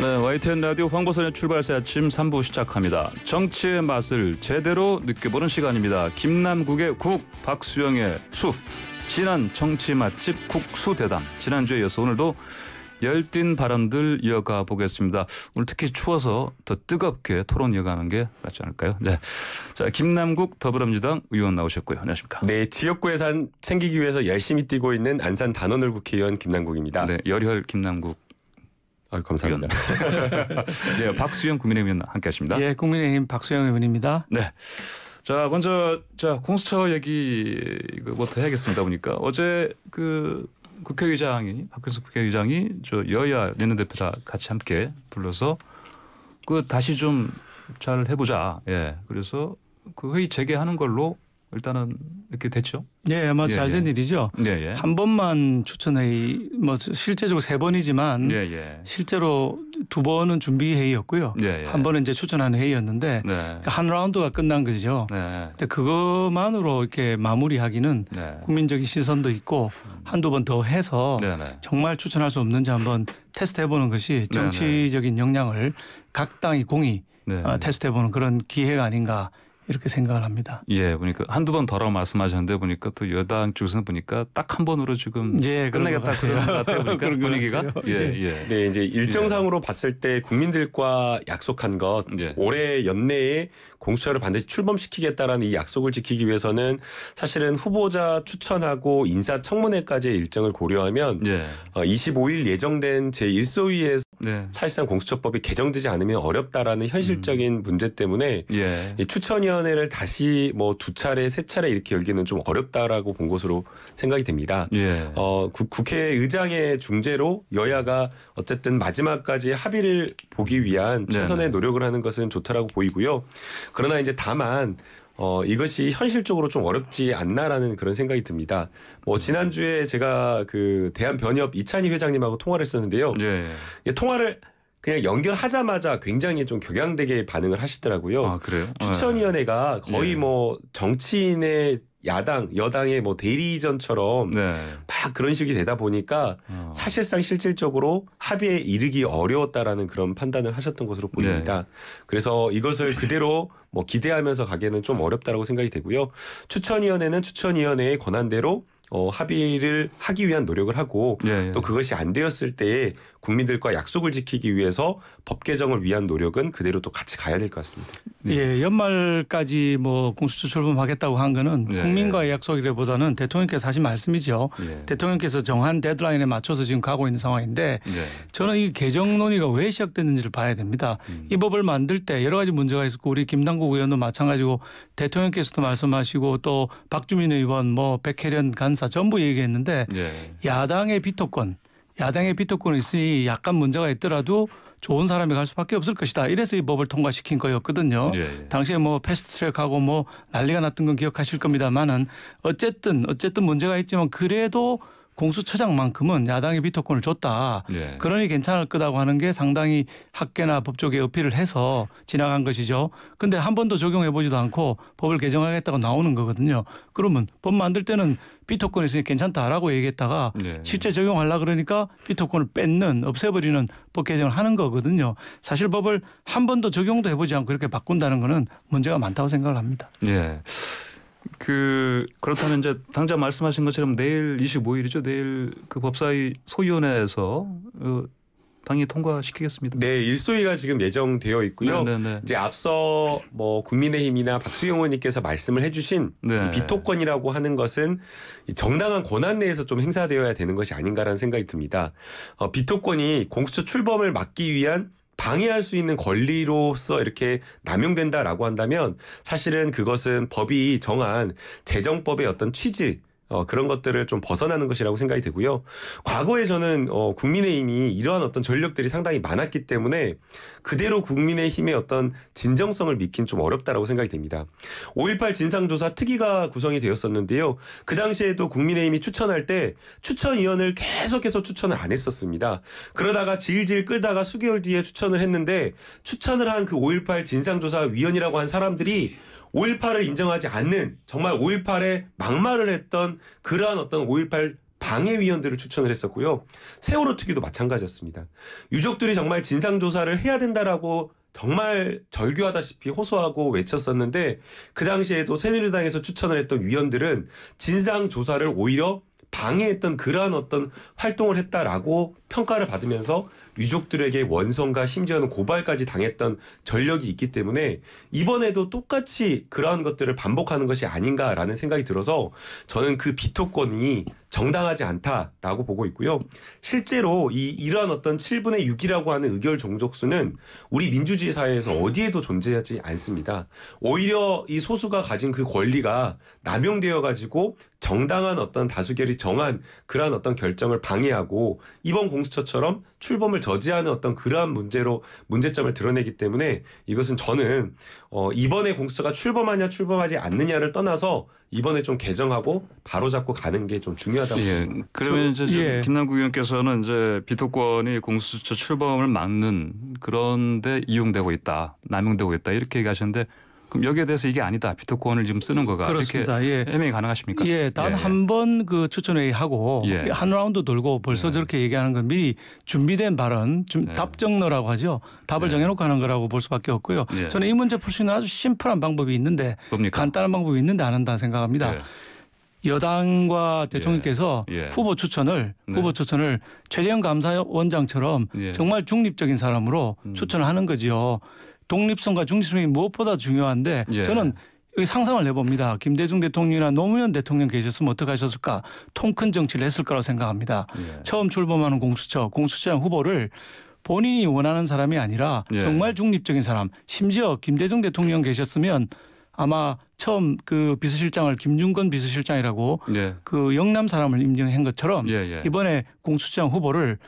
네, YTN 라디오 황보선의 출발새 아침 3부 시작합니다. 정치의 맛을 제대로 느껴보는 시간입니다. 김남국의 국, 박수영의 수, 지난 정치 맛집 국수대담. 지난주에 이어서 오늘도 열띤 발언들 이어가 보겠습니다. 오늘 특히 추워서 더 뜨겁게 토론 이어가는 게맞지 않을까요? 네. 자, 김남국 더불어민주당 의원 나오셨고요. 안녕하십니까? 네, 지역구 예산 챙기기 위해서 열심히 뛰고 있는 안산 단원을 국회의원 김남국입니다. 네, 열혈 김남국 아유, 감사합니다. 네, 박수영 국민의힘 함께하십니다. 예, 국민의힘 박수영 의원입니다. 네. 자, 먼저 자 공수처 얘기부터 뭐 해야겠습니다. 보니까 어제 그 국회의장이 박현석 국회의장이 저 여야 내년대표 다 같이 함께 불러서 그 다시 좀 잘 해보자. 예, 그래서 그 회의 재개하는 걸로 일단은 이렇게 됐죠. 예, 뭐 예, 잘된 예. 예. 일이죠. 예, 예, 한 번만 추천회의 뭐 실제적으로 세 번이지만 예, 실제로 두 번은 준비 회의였고요. 한 번은 이제 추천하는 회의였는데 네. 그러니까 한 라운드가 끝난 거죠. 네. 근데 그것만으로 이렇게 마무리하기는 네. 국민적인 시선도 있고 한두 번 더 해서 네, 네. 정말 추천할 수 없는지 한번 테스트 해보는 것이 네, 정치적인 역량을 각 당이 공이 어, 테스트 해보는 그런 기회가 아닌가 이렇게 생각을 합니다. 예, 보니까 한두 번 더러 말씀하셨는데 보니까 또 여당 쪽에서는 보니까 딱 한 번으로 지금 예, 끝내겠다 그런 것 같아요. 보니까 분위기가 예, 예, 예. 네, 이제 일정상으로 예. 봤을 때 국민들과 약속한 것 예. 올해 연내에 공수처를 반드시 출범시키겠다라는 이 약속을 지키기 위해서는 사실은 후보자 추천하고 인사 청문회까지의 일정을 고려하면 예. 25일 어, 예정된 제 1소위에서 네. 사실상 공수처법이 개정되지 않으면 어렵다라는 현실적인 음. 문제 때문에 예. 이 추천위원회를 다시 뭐 두 차례 세 차례 이렇게 열기는 좀 어렵다라고 본 것으로 생각이 됩니다. 예. 어, 국회의장의 중재로 여야가 어쨌든 마지막까지 합의를 보기 위한 최선의 네네. 노력을 하는 것은 좋다라고 보이고요. 그러나 이제 다만 어, 이것이 현실적으로 좀 어렵지 않나라는 그런 생각이 듭니다. 뭐 음. 지난주에 제가 그 대한변협 이찬희 회장님하고 통화를 했었는데요. 예. 예, 통화를 그냥 연결하자마자 굉장히 좀 격양되게 반응을 하시더라고요. 아, 그래요? 예. 추천위원회가 거의 예. 뭐 정치인의 야당 여당의 뭐 대리전처럼 네. 막 그런 식이 되다 보니까 어. 사실상 실질적으로 합의에 이르기 어려웠다라는 그런 판단을 하셨던 것으로 보입니다. 네. 그래서 이것을 그대로 뭐 기대하면서 가기에는 좀 어렵다라고 생각이 되고요. 추천위원회는 추천위원회의 권한대로 어, 합의를 하기 위한 노력을 하고 예, 예. 또 그것이 안 되었을 때에 국민들과 약속을 지키기 위해서 법 개정을 위한 노력은 그대로 또 같이 가야 될 것 같습니다. 네. 예, 연말까지 뭐 공수처 출범하겠다고 한 거는 예, 예. 국민과의 약속이라보다는 대통령께서 하신 말씀이죠. 예. 대통령께서 정한 데드라인에 맞춰서 지금 가고 있는 상황인데 예. 저는 이 개정 논의가 왜 시작됐는지를 봐야 됩니다. 음. 이 법을 만들 때 여러 가지 문제가 있었고 우리 김당국 의원도 마찬가지고 대통령께서도 말씀하시고 또 박주민 의원 뭐 백혜련 간 인사 전부 얘기했는데 예. 야당의 비토권, 야당의 비토권은 있으니 약간 문제가 있더라도 좋은 사람이 갈 수밖에 없을 것이다. 이래서 이 법을 통과시킨 거였거든요. 예. 예. 당시에 뭐 패스트트랙하고 뭐 난리가 났던 건 기억하실 겁니다만은 어쨌든 어쨌든 문제가 있지만 그래도 공수처장만큼은 야당의 비토권을 줬다. 예. 그러니 괜찮을 거다고 하는 게 상당히 학계나 법조계 어필을 해서 지나간 것이죠. 근데 한 번도 적용해 보지도 않고 법을 개정하겠다고 나오는 거거든요. 그러면 법 만들 때는 비토권 있으니 괜찮다라고 얘기했다가 네. 실제 적용하려 그러니까 비토권을 뺏는 없애버리는 법 개정을 하는 거거든요. 사실 법을 한 번도 적용도 해보지 않고 이렇게 바꾼다는 거는 문제가 많다고 생각을 합니다. 네. 그 그렇다면 이제 당장 말씀하신 것처럼 내일 25일이죠. 내일 그 법사위 소위원회에서 어, 당이 통과시키겠습니다. 네, 일소위가 지금 예정되어 있고요. 네네네. 네, 네. 이제 앞서 뭐 국민의힘이나 박수영 의원님께서 말씀을 해주신 네. 비토권이라고 하는 것은 정당한 권한 내에서 좀 행사되어야 되는 것이 아닌가라는 생각이 듭니다. 어, 비토권이 공수처 출범을 막기 위한 방해할 수 있는 권리로서 이렇게 남용된다라고 한다면 사실은 그것은 법이 정한 재정법의 어떤 취지 어, 그런 것들을 좀 벗어나는 것이라고 생각이 되고요. 과거에 저는 어, 국민의힘이 이러한 어떤 전력들이 상당히 많았기 때문에 그대로 국민의힘의 어떤 진정성을 믿긴 좀 어렵다라고 생각이 됩니다. 5.18 진상조사 특위가 구성이 되었었는데요. 그 당시에도 국민의힘이 추천할 때 추천위원을 계속해서 추천을 안 했었습니다. 그러다가 질질 끌다가 수개월 뒤에 추천을 했는데 추천을 한 그 5.18 진상조사위원이라고 한 사람들이 5.18을 인정하지 않는 정말 5.18에 막말을 했던 그러한 어떤 5.18 방해위원들을 추천을 했었고요. 세월호 특위도 마찬가지였습니다. 유족들이 정말 진상조사를 해야 된다라고 정말 절규하다시피 호소하고 외쳤었는데 그 당시에도 새누리당에서 추천을 했던 위원들은 진상조사를 오히려 방해했던 그러한 어떤 활동을 했다라고 평가를 받으면서 유족들에게 원성과 심지어는 고발까지 당했던 전력이 있기 때문에 이번에도 똑같이 그러한 것들을 반복하는 것이 아닌가라는 생각이 들어서 저는 그 비토권이 정당하지 않다라고 보고 있고요. 실제로 이 이러한 어떤 7분의 6이라고 하는 의결 종족수는 우리 민주주의 사회에서 어디에도 존재하지 않습니다. 오히려 이 소수가 가진 그 권리가 남용되어 가지고 정당한 어떤 다수결이 정한 그러한 어떤 결정을 방해하고 이번 공수처처럼 출범을 저지하는 어떤 그러한 문제로 문제점을 드러내기 때문에 이것은 저는 어, 이번에 공수처가 출범하냐 출범하지 않느냐를 떠나서 이번에 좀 개정하고 바로잡고 가는 게 좀 중요하다고 예. 생각합니다. 그러면 이제 예. 김남국 의원께서는 이제 비토권이 공수처 출범을 막는 그런데 이용되고 있다, 남용되고 있다 이렇게 얘기하셨는데 그럼 여기에 대해서 이게 아니다. 비트코인을 지금 쓰는 거가 그렇습니다. 이렇게 예. 해명이 가능하십니까? 예, 단 한 번그 예, 예. 추천회의 하고 예. 한 라운드 돌고 벌써 예. 저렇게 얘기하는 건 미리 준비된 발언, 좀 예. 답정너라고 하죠. 답을 예. 정해놓고 하는 거라고 볼 수밖에 없고요. 저는 이 문제 풀 수 있는 아주 심플한 방법이 있는데 뭡니까? 간단한 방법이 있는데 안 한다 생각합니다. 여당과 대통령께서 예. 예. 후보 추천을 네. 후보 추천을 최재형 감사원장처럼 예. 정말 중립적인 사람으로 음. 추천하는 거지요. 독립성과 중립성이 무엇보다 중요한데 예. 저는 상상을 해봅니다. 김대중 대통령이나 노무현 대통령 계셨으면 어떻게 하셨을까? 통 큰 정치를 했을 거라고 생각합니다. 예. 처음 출범하는 공수처, 공수처장 후보를 본인이 원하는 사람이 아니라 예. 정말 중립적인 사람, 심지어 김대중 대통령 계셨으면 아마 처음 그 비서실장을 김중건 비서실장이라고 예. 그 영남 사람을 임명한 것처럼 예, 예. 이번에 공수처장 후보를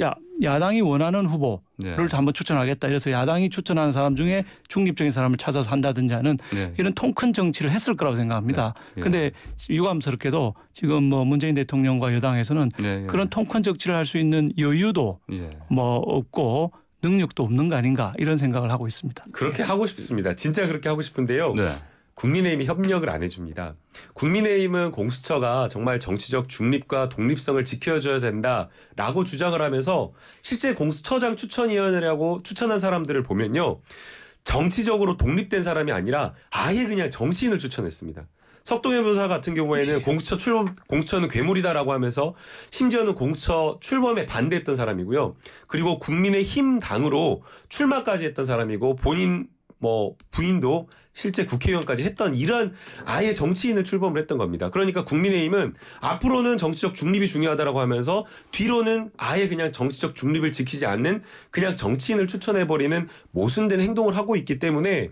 야 야당이 원하는 후보를 네. 한번 추천하겠다. 이래서 야당이 추천하는 사람 중에 중립적인 사람을 찾아서 한다든지 하는 네. 이런 통 큰 정치를 했을 거라고 생각합니다. 그런데 네. 예. 유감스럽게도 지금 뭐 문재인 대통령과 여당에서는 네, 예. 그런 통 큰 정치를 할 수 있는 여유도 예. 뭐 없고 능력도 없는 거 아닌가 이런 생각을 하고 있습니다. 그렇게 하고 싶습니다. 진짜 그렇게 하고 싶은데요. 네. 국민의힘이 협력을 안 해줍니다. 국민의힘은 공수처가 정말 정치적 중립과 독립성을 지켜줘야 된다라고 주장을 하면서 실제 공수처장 추천위원회라고 추천한 사람들을 보면요. 정치적으로 독립된 사람이 아니라 아예 그냥 정치인을 추천했습니다. 석동현 변호사 같은 경우에는 네. 공수처 출범 공수처는 괴물이다라고 하면서 심지어는 공수처 출범에 반대했던 사람이고요. 그리고 국민의 힘 당으로 출마까지 했던 사람이고 본인 뭐 부인도 실제 국회의원까지 했던 이런 아예 정치인을 출범을 했던 겁니다. 그러니까 국민의힘은 앞으로는 정치적 중립이 중요하다라고 하면서 뒤로는 아예 그냥 정치적 중립을 지키지 않는 그냥 정치인을 추천해 버리는 모순된 행동을 하고 있기 때문에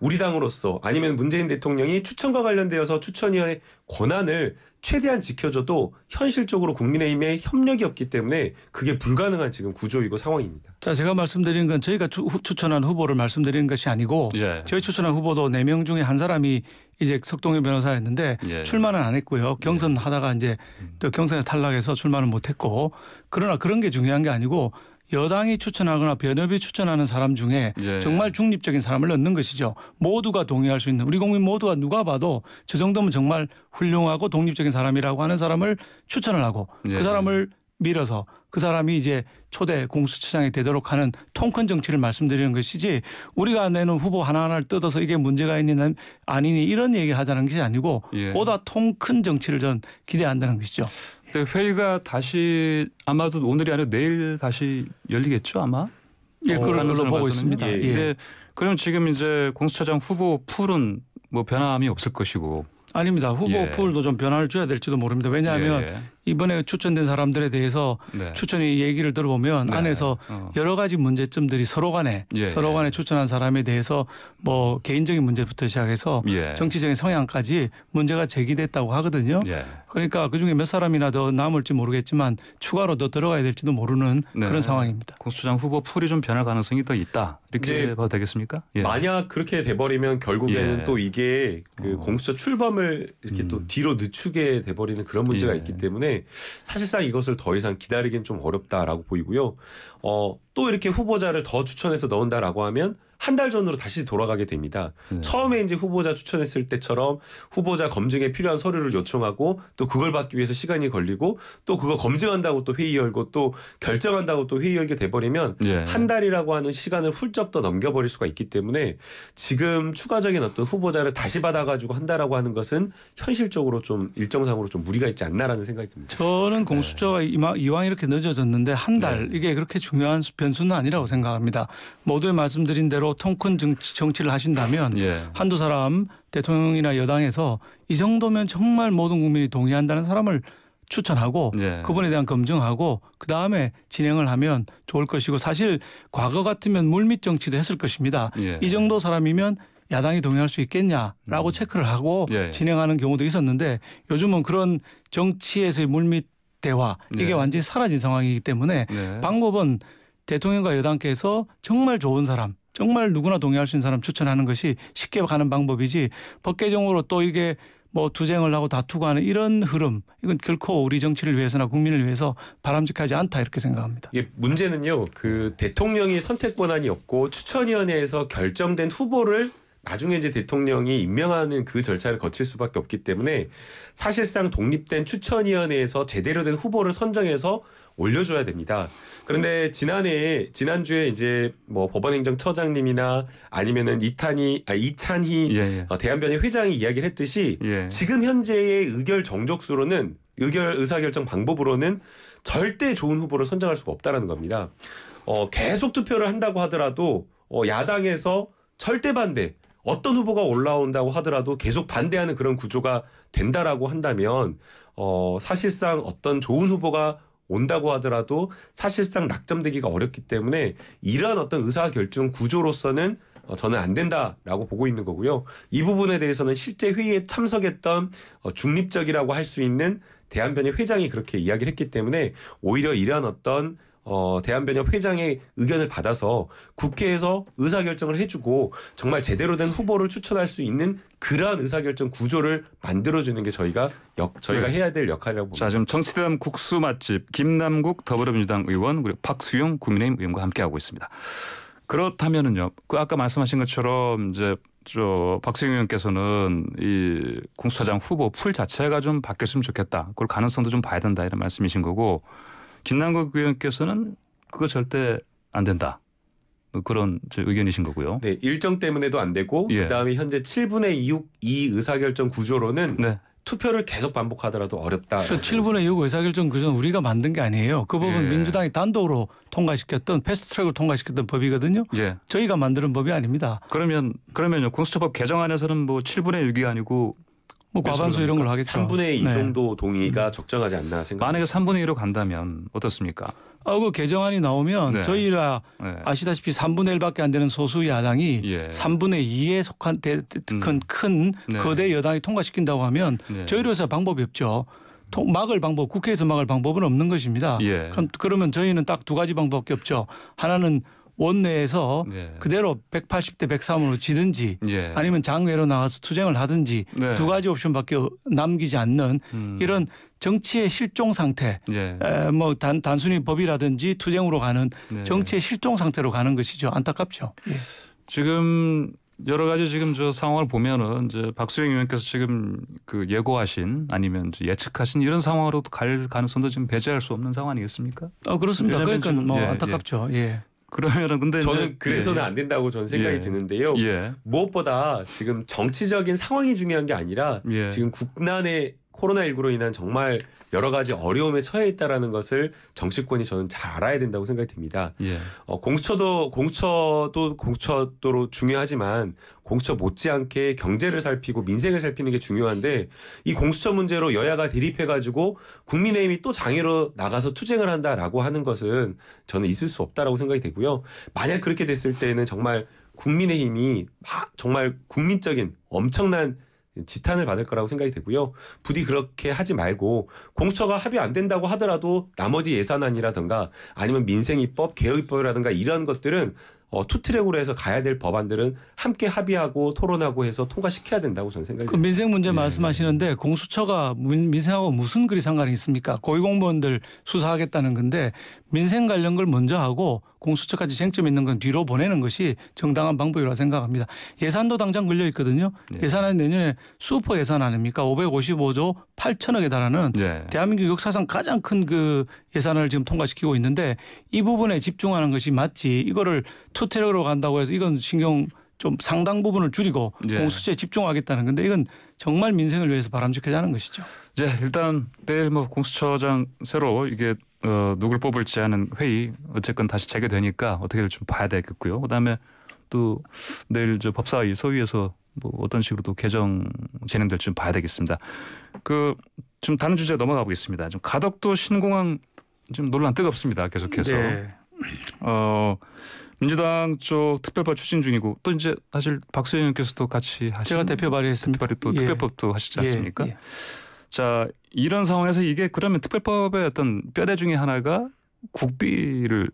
우리 당으로서 아니면 그렇죠. 문재인 대통령이 네. 추천과 관련되어서 추천위원회 권한을 최대한 지켜줘도 현실적으로 국민의힘의 협력이 없기 때문에 그게 불가능한 지금 구조이고 상황입니다. 자, 제가 말씀드린 건 저희가 추, 추천한 후보를 말씀드린 것이 아니고 예. 저희 추천한 후보도 4명 중에 한 사람이 이제 석동희 변호사였는데 예. 출마는 안 했고요. 경선 예. 하다가 이제 음. 또 경선에서 탈락해서 출마는 못 했고 그러나 그런 게 중요한 게 아니고 여당이 추천하거나 변협이 추천하는 사람 중에 예. 정말 중립적인 사람을 넣는 것이죠. 모두가 동의할 수 있는 우리 국민 모두가 누가 봐도 저 정도면 정말 훌륭하고 독립적인 사람이라고 하는 사람을 추천을 하고 그 예. 그 사람을 밀어서 그 사람이 이제 초대 공수처장이 되도록 하는 통 큰 정치를 말씀드리는 것이지 우리가 내는 후보 하나하나를 뜯어서 이게 문제가 있는 아니니 이런 얘기 하자는 것이 아니고 예. 보다 통 큰 정치를 전 기대한다는 것이죠. 네, 회의가 다시 아마도 오늘이 아니라 내일 다시 열리겠죠 아마. 예, 그런 걸로 보고 있습니다. 예, 예. 네, 그럼 지금 이제 공수처장 후보 풀은 뭐 변함이 없을 것이고. 아닙니다. 후보 예. 풀도 좀 변화를 줘야 될지도 모릅니다. 왜냐하면 예, 예. 이번에 추천된 사람들에 대해서 네. 추천의 얘기를 들어보면 네. 안에서 어. 여러 가지 문제점들이 서로 간에 예. 서로 예. 간에 추천한 사람에 대해서 뭐 개인적인 문제부터 시작해서 예. 정치적인 성향까지 문제가 제기됐다고 하거든요. 예. 그러니까 그중에 몇 사람이나 더 남을지 모르겠지만 추가로 더 들어가야 될지도 모르는 네. 그런 상황입니다. 공수처장 후보 풀이 좀 변할 가능성이 더 있다. 이렇게 네. 봐도 되겠습니까? 예. 만약 그렇게 돼버리면 결국에는 예. 또 이게 그 어. 공수처 출범을 이렇게 음. 또 뒤로 늦추게 돼버리는 그런 문제가 있기 때문에 사실상 이것을 더 이상 기다리긴 좀 어렵다라고 보이고요. 어, 또 이렇게 후보자를 더 추천해서 넣은다라고 하면 한달 전으로 다시 돌아가게 됩니다. 네. 처음에 이제 후보자 추천했을 때처럼 후보자 검증에 필요한 서류를 요청하고 또 그걸 받기 위해서 시간이 걸리고 또 그거 검증한다고 또 회의 열고 또 결정한다고 또 회의 열게 돼버리면 네. 한 달이라고 하는 시간을 훌쩍 더 넘겨버릴 수가 있기 때문에 지금 추가적인 어떤 후보자를 다시 받아가지고 한다라고 하는 것은 현실적으로 좀 일정상으로 좀 무리가 있지 않나라는 생각이 듭니다. 저는 공수처가 네. 이왕 이렇게 늦어졌는데 한달 네. 이게 그렇게 중요한 변수는 아니라고 생각합니다. 모두의 말씀드린 대로 정 통큰 정치를 하신다면 예. 한두 사람 대통령이나 여당에서 이 정도면 정말 모든 국민이 동의한다는 사람을 추천하고 예. 그분에 대한 검증하고 그 다음에 진행을 하면 좋을 것이고 사실 과거 같으면 물밑 정치도 했을 것입니다. 예. 이 정도 사람이면 야당이 동의할 수 있겠냐라고 음. 체크를 하고 예. 진행하는 경우도 있었는데 요즘은 그런 정치에서의 물밑 대화 이게 예. 완전히 사라진 상황이기 때문에 네. 방법은 대통령과 여당께서 정말 좋은 사람 정말 누구나 동의할 수 있는 사람 추천하는 것이 쉽게 가는 방법이지 법개정으로 또 이게 뭐 투쟁을 하고 다투고 하는 이런 흐름 이건 결코 우리 정치를 위해서나 국민을 위해서 바람직하지 않다 이렇게 생각합니다. 이게 예, 문제는요. 그 대통령이 선택 권한이 없고 추천위원회에서 결정된 후보를 나중에 이제 대통령이 임명하는 그 절차를 거칠 수밖에 없기 때문에 사실상 독립된 추천위원회에서 제대로 된 후보를 선정해서 올려줘야 됩니다. 그런데 지난해 지난주에 이제 뭐 법원행정처장님이나 아니면은 이탄희 아 이찬희 예, 예. 어, 대한변협 회장이 이야기를 했듯이 예. 지금 현재의 의결 정족수로는 의결 의사결정 방법으로는 절대 좋은 후보를 선정할 수가 없다라는 겁니다. 어, 계속 투표를 한다고 하더라도 어, 야당에서 절대 반대 어떤 후보가 올라온다고 하더라도 계속 반대하는 그런 구조가 된다라고 한다면 어, 사실상 어떤 좋은 후보가 온다고 하더라도 사실상 낙점되기가 어렵기 때문에 이러한 어떤 의사결정 구조로서는 어, 저는 안 된다라고 보고 있는 거고요. 이 부분에 대해서는 실제 회의에 참석했던 어, 중립적이라고 할 수 있는 대한변의 회장이 그렇게 이야기를 했기 때문에 오히려 이러한 어떤 어, 대한변협 회장의 의견을 받아서 국회에서 의사결정을 해주고 정말 제대로 된 후보를 추천할 수 있는 그러한 의사결정 구조를 만들어주는 게 저희가 역, 저희가 네. 해야 될 역할이라고 봅니다. 자, 지금 정치대담 국수 맛집 김남국 더불어민주당 의원 그리고 박수용 국민의힘 의원과 함께하고 있습니다. 그렇다면은요, 그 아까 말씀하신 것처럼 이제 저 박수영 의원께서는 이 공수처장 후보 풀 자체가 좀 바뀌었으면 좋겠다. 그걸 가능성도 좀 봐야 된다 이런 말씀이신 거고 김남국 의원께서는 그거 절대 안 된다. 뭐 그런 의견이신 거고요. 네, 일정 때문에도 안 되고 예. 그다음에 현재 7분의 2, 2 의사결정 구조로는 네. 투표를 계속 반복하더라도 어렵다. 7분의 6 의사결정 구조는 우리가 만든 게 아니에요. 그 법은 예. 민주당이 단독으로 통과시켰던 패스트트랙을 통과시켰던 법이거든요. 예. 저희가 만드는 법이 아닙니다. 그러면 그러면요 공수처법 개정안에서는 뭐 7분의 6이 아니고 뭐 과반수 이런 걸 그러니까 하겠죠. 3분의 2 정도 동의가 음. 적절하지 않나 생각. 만약에 3분의 1로 간다면 어떻습니까? 아, 그 개정안이 나오면 네. 저희가 네. 아시다시피 3분의 1밖에 안 되는 소수 야당이 예. 3분의 2에 속한 대, 큰, 음. 큰 네. 거대 여당이 통과시킨다고 하면 저희로서 방법이 없죠. 막을 방법 국회에서 막을 방법은 없는 것입니다. 예. 그럼 그러면 저희는 딱 두 가지 방법밖에 없죠. 하나는 원내에서 네. 그대로 180대 103으로 지든지 예. 아니면 장외로 나가서 투쟁을 하든지 네. 두 가지 옵션밖에 남기지 않는 음. 이런 정치의 실종 상태, 예. 뭐 단, 단순히 법이라든지 투쟁으로 가는 네. 정치의 실종 상태로 가는 것이죠. 안타깝죠. 예. 지금 여러 가지 지금 저 상황을 보면은 이제 박수영 의원께서 지금 그 예고하신 아니면 예측하신 이런 상황으로 갈 가능성도 지금 배제할 수 없는 상황 아니겠습니까? 어 그렇습니다. 그러니까 뭐 예, 예, 안타깝죠. 예. 그러면은 근데 저는 그래서는 예, 예. 안 된다고 저는 생각이 예. 드는데요. 예. 무엇보다 지금 정치적인 상황이 중요한 게 아니라 예. 지금 국난에 코로나19로 인한 정말 여러 가지 어려움에 처해 있다라는 것을 정치권이 저는 잘 알아야 된다고 생각이 듭니다. 예. 어, 공처도 공처도 공처도로 중요하지만 공처 수 못지않게 경제를 살피고 민생을 살피는 게 중요한데 이 공수처 문제로 여야가 대립해가지고 국민의힘이 또 장애로 나가서 투쟁을 한다라고 하는 것은 저는 있을 수 없다라고 생각이 되고요. 만약 그렇게 됐을 때는 정말 국민의힘이 정말 국민적인 엄청난 지탄을 받을 거라고 생각이 되고요. 부디 그렇게 하지 말고 공처가 합의 안 된다고 하더라도 나머지 예산안이라든가 아니면 민생입법, 개혁입법이라든가 이런 것들은 어, 투트랙으로 해서 가야 될 법안들은 함께 합의하고 토론하고 해서 통과시켜야 된다고 저는 생각합니다. 그 민생 문제 네. 말씀하시는데 공수처가 민, 생하고 무슨 그리 상관이 있습니까? 고위공무원들 수사하겠다는 건데 민생 관련 걸 먼저 하고 공수처까지 쟁점 있는 건 뒤로 보내는 것이 정당한 방법이라고 생각합니다. 예산도 당장 걸려 있거든요. 네. 예산은 내년에 슈퍼 예산 아닙니까? 555조 8천억에 달하는 네. 대한민국 역사상 가장 큰 그 예산을 지금 통과시키고 있는데 이 부분에 집중하는 것이 맞지 이거를 투테러로 간다고 해서 이건 신경 좀 상당 부분을 줄이고 네. 공수처에 집중하겠다는 건데 이건 정말 민생을 위해서 바람직하지 않은 것이죠. 네, 일단 내일 뭐 공수처장 새로 이게 어, 누굴 뽑을지 하는 회의 어쨌건 다시 재개되니까 어떻게든 좀 봐야 되겠고요. 그다음에 또 내일 저 법사위 소위에서 뭐 어떤 식으로 또 개정 진행될지 좀 봐야 되겠습니다. 그 지금 다른 주제 넘어가 보겠습니다. 좀 가덕도 신공항 지금 논란 뜨겁습니다. 계속해서. 네. 어, 민주당 쪽 특별법 추진 중이고 또 이제 사실 박수현 의원께서도 같이 하신 제가 대표 발의했습니다. 발의 또 예. 특별법도 하시지 예. 않습니까? 예. 예. 자 이런 상황에서 이게 그러면 특별법의 어떤 뼈대 중에 하나가 국비를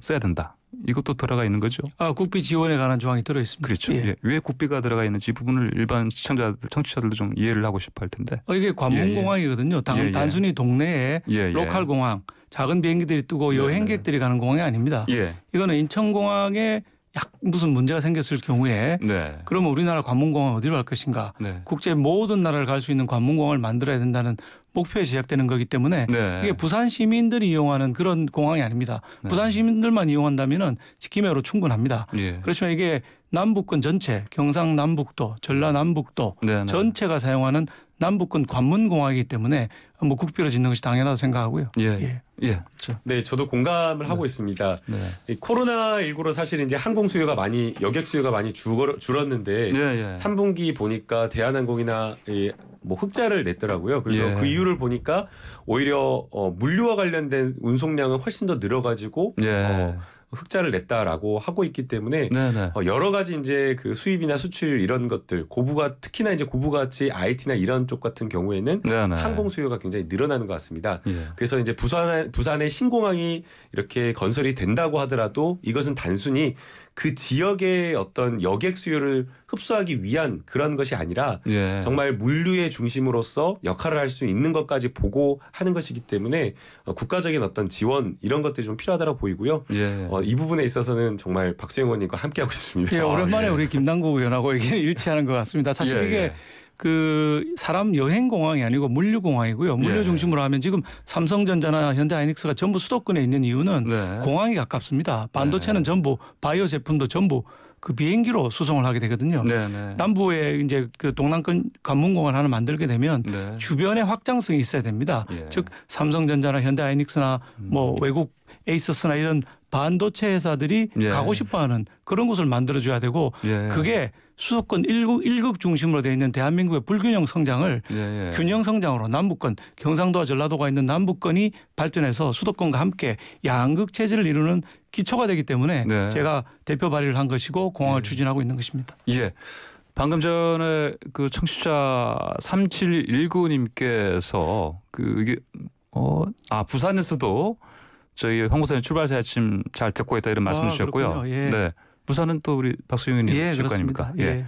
써야 된다. 이것도 들어가 있는 거죠. 아 국비 지원에 관한 조항이 들어 있습니다. 그렇죠. 예. 예. 왜 국비가 들어가 있는지 부분을 일반 시청자들, 청취자들도 좀 이해를 하고 싶어 할 텐데. 어, 이게 관문공항이거든요. 예, 단, 예. 예, 예. 단순히 동네에 로컬 공항, 작은 비행기들이 뜨고 여행객들이 가는 공항이 아닙니다. 이거는 인천공항에 약 무슨 문제가 생겼을 경우에 네. 그러면 우리나라 관문공항 어디로 갈 것인가 네. 국제 모든 나라를 갈 수 있는 관문공항을 만들어야 된다는 목표에 제작되는 거기 때문에 네. 이게 부산 시민들이 이용하는 그런 공항이 아닙니다. 네. 부산 시민들만 이용한다면은 지킴해로 충분합니다. 예. 그렇지만 이게 남북권 전체 경상남북도 전라남북도 네, 네. 전체가 사용하는 남북권 관문공항이기 때문에 뭐 국비로 짓는 것이 당연하다 고 생각하고요. 예. 예. 예. 예. 그렇죠. 네, 저도 공감을 네. 하고 있습니다. 네. 코로나 19로 사실 이제 항공 수요가 많이 여객 수요가 많이 줄었는데 예, 예. 3분기 보니까 대한항공이나 이, 뭐 흑자를 냈더라고요. 그래서 예. 그 이유를 보니까 오히려 어, 물류와 관련된 운송량은 훨씬 더 늘어가지고 예. 어, 흑자를 냈다라고 하고 있기 때문에 네네. 어, 여러 가지 이제 그 수입이나 수출 이런 것들 고부가 특히나 이제 고부가치 IT나 이런 쪽 같은 경우에는 네네. 항공 수요가 굉장히 늘어나는 것 같습니다. 예. 그래서 이제 부산 부산의 신공항이 이렇게 건설이 된다고 하더라도 이것은 단순히 그 지역의 어떤 여객 수요를 흡수하기 위한 그런 것이 아니라 예. 정말 물류의 중심으로서 역할을 할 수 있는 것까지 보고 하는 것이기 때문에 어, 국가적인 어떤 지원 이런 것들이 좀 필요하다고 보이고요. 예. 어, 이 부분에 있어서는 정말 박수영 의원님과 함께하고 있습니다. 예, 오랜만에 아, 예. 우리 김남국 의원하고 이게 일치하는 것 같습니다. 사실 예, 이게 예. 그 사람 여행 공항이 아니고 물류 공항이고요. 예. 물류 중심으로 하면 지금 삼성전자나 현대아이닉스가 전부 수도권에 있는 이유는 네. 공항이 가깝습니다. 반도체는 네. 전부 바이오 제품도 전부 그 비행기로 수송을 하게 되거든요. 네네. 네. 남부에 이제 그 동남권 관문공항 하나 만들게 되면 네. 주변에 확장성이 있어야 됩니다. 예. 즉 삼성전자나 현대아이닉스나 뭐 음. 뭐 외국 에이서스나 이런 반도체 회사들이 예. 가고 싶어하는 그런 곳을 만들어줘야 되고 예. 그게 수도권 1국, 1극 중심으로 되어 있는 대한민국의 불균형 성장을 예, 예. 균형 성장으로 남북권 경상도와 전라도가 있는 남북권이 발전해서 수도권과 함께 양극 체제를 이루는 기초가 되기 때문에 네. 제가 대표 발의를 한 것이고 공항을 예. 추진하고 있는 것입니다. 예. 방금 전에 그 청취자 3719님께서 그 이게 어, 아 부산에서도 저희 황고선의 출발새 아침 잘 듣고 있다 이런 말씀 아, 주셨고요. 예. 네. 부산은 또 우리 박수영 의원님 예, 직관입니다. 예. 예.